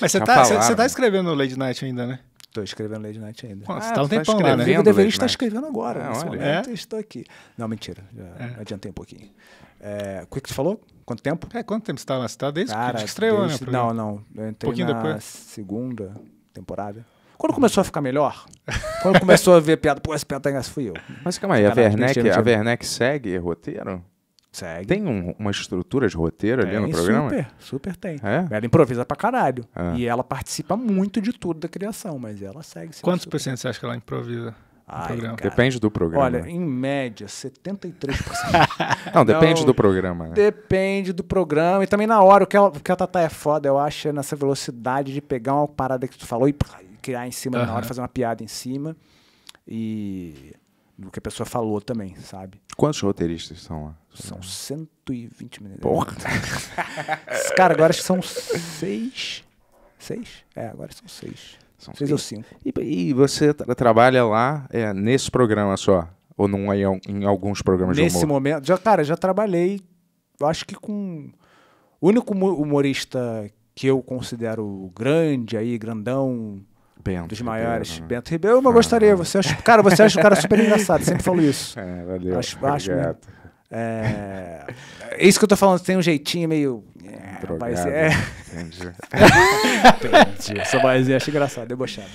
Mas você tá, você, tá escrevendo Lady Night ainda, né? Estou escrevendo Lady Night ainda. você ah, tá um tá tempão lá, né? Eu deveria estar escrevendo agora. Não, ah, nesse momento, é? estou aqui. Não, mentira. É. Adiantei um pouquinho. É, o que, que falou? Quanto tempo? É, quanto tempo você está lá? Você está desde Cara, que estreou, né, desde, né? Não, não. Eu entrei um na depois. segunda temporada. Quando começou a ficar melhor, quando começou a ver piada, pô, esse piada tá engraçada, fui eu. Mas calma aí, Caraca, a Vernec a Werneck segue roteiro? Segue. Tem um, uma estrutura de roteiro tem, ali no programa? Super, super tem. É? Ela improvisa pra caralho. É. E ela participa muito de tudo da criação, mas ela segue. Quantos por cento você acha que ela improvisa? Ai, depende do programa. Olha, né? em média, 73%. não, depende não, do programa. Né? Depende do programa. E também na hora, o que, ela, é o que a é Tatá é foda, eu acho, é nessa velocidade de pegar uma parada que tu falou e criar em cima na hora, fazer uma piada em cima. E do que a pessoa falou também, sabe? Quantos roteiristas são lá? São 120 minutos. Porra! Cara, agora acho que são seis. Seis? É, agora são seis. São seis, seis. ou cinco. E, e você tra trabalha lá é, nesse programa só? Ou não é em, em alguns programas Nesse de Nesse momento, já, cara, já trabalhei, acho que com... O único humorista que eu considero grande aí, grandão, Bento. Dos maiores. Ribeiro, né? Bento Ribeiro, eu ah. gostaria. Você acha, cara, você acha o cara super engraçado, sempre falo isso. É, valeu. Acho, acho mesmo. É... é isso que eu tô falando, tem um jeitinho meio. É, Drogado, é... Entendi. entendi. acho engraçado, debochado.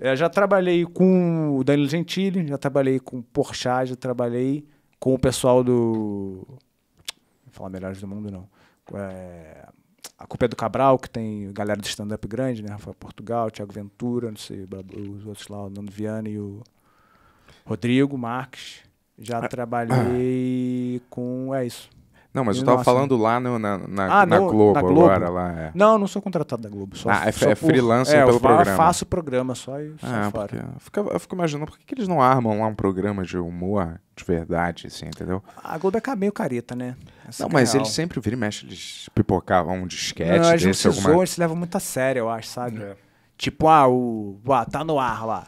É. já trabalhei com o Danilo Gentili, já trabalhei com o Porchat, já trabalhei com o pessoal do. Vou falar Melhores do Mundo, não. É... A culpa é do Cabral, que tem galera do stand-up grande, né? Rafael Portugal, Thiago Ventura, não sei, os outros lá, o Nando Viana e o Rodrigo Marques. Já ah. trabalhei com. É isso. Não, mas eu tava né? falando lá no, na, na, ah, na, no, Globo, na, Globo, agora. Lá, é. Não, não sou contratado da Globo. Só, ah, é, só é freelancer é, pelo eu programa. faço programa só e ah, eu, fico, eu fico imaginando por que, que, eles não armam lá um programa de humor de verdade, assim, entendeu? A Globo é meio careta, né? Essa não, é mas real. eles sempre viram e mexe, eles pipocavam um disquete. Não, eles desse, não se alguma... zoam, levam muito a sério, eu acho, sabe? É. Tipo, ah, o... Ah, tá no ar lá.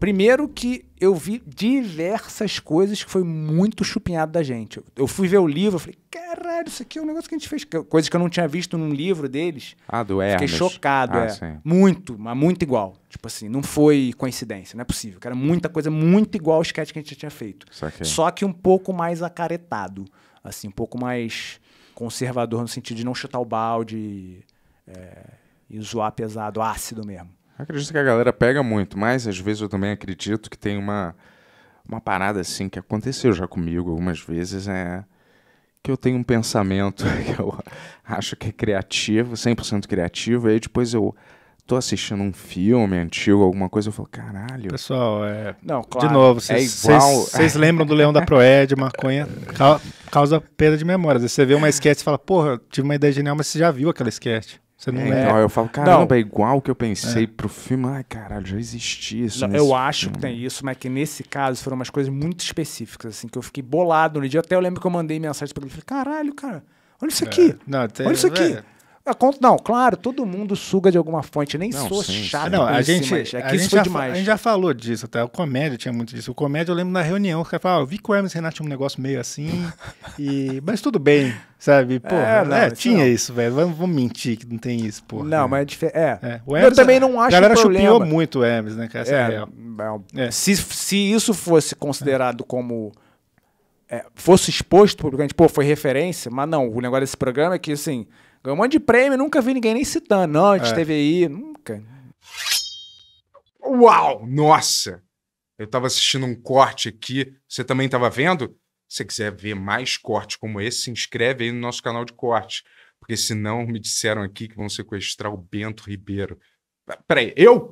Primeiro que eu vi diversas coisas que foi muito chupinhado da gente. Eu fui ver o livro, eu falei, caralho, isso aqui é um negócio que a gente fez. Coisas que eu não tinha visto num livro deles. Ah, do Hermes. Fiquei chocado, ah, é. Sim. Muito, mas muito igual. Tipo assim, não foi coincidência, não é possível. Era muita coisa muito igual ao sketch que a gente já tinha feito. Só que um pouco mais acaretado. Assim, um pouco mais conservador no sentido de não chutar o balde é, e zoar pesado, ácido mesmo. Acredito que a galera pega muito, mas às vezes eu também acredito que tem uma, uma parada assim que aconteceu já comigo algumas vezes, é que eu tenho um pensamento que eu acho que é criativo, 100% criativo, e aí depois eu tô assistindo um filme antigo, alguma coisa, eu falo, caralho. Pessoal, é. Não, claro, de novo, é vocês é lembram do Leão da Proed, maconha causa perda de memória. você vê uma sketch e fala, porra, tive uma ideia genial, mas você já viu aquela sketch. Você não é, lembra. Então, eu falo, caramba, não. é igual o que eu pensei é. pro filme. Ai, caralho, já existia isso. Não, eu acho que tem isso, mas que nesse caso foram umas coisas muito específicas, assim, que eu fiquei bolado no dia. Até eu lembro que eu mandei mensagem pra ele. Falei, caralho, cara, olha isso é. aqui. É. Não, tem, olha isso aqui. Não, claro, todo mundo suga de alguma fonte. Nem não, sou sim, chato. Sim. Não, a gente, mas é a, gente já, a gente já falou disso, tá? O comédia tinha muito disso. O comédia, eu lembro na reunião, que falava, ah, eu vi que o Hermes Renato tinha um negócio meio assim, e... mas tudo bem, sabe? Pô, é, não, é, isso tinha não. isso, velho. Vamos, vamos mentir que não tem isso, pô. Não, né? mas é diferente. É. é eu também é- não acho A galera um chupiou muito o Hermes, né, cara? Essa é, é real. Se, se isso fosse considerado como... fosse exposto publicamente, pô, foi referência, mas não, o negócio desse programa é que, assim, Ganhou um monte de prêmio, nunca vi ninguém nem citando. Não, a gente é. teve aí, nunca. Uau! Nossa! Eu tava assistindo um corte aqui. Você também tava vendo? Se você quiser ver mais cortes como esse, se inscreve aí no nosso canal de cortes. Porque senão me disseram aqui que vão sequestrar o Bento Ribeiro. Peraí, eu?